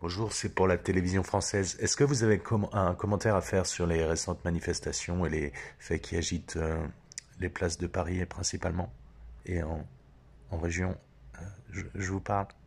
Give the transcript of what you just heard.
Bonjour, c'est pour la télévision française. Est-ce que vous avez un commentaire à faire sur les récentes manifestations et les faits qui agitent euh, les places de Paris principalement et en, région euh, je vous parle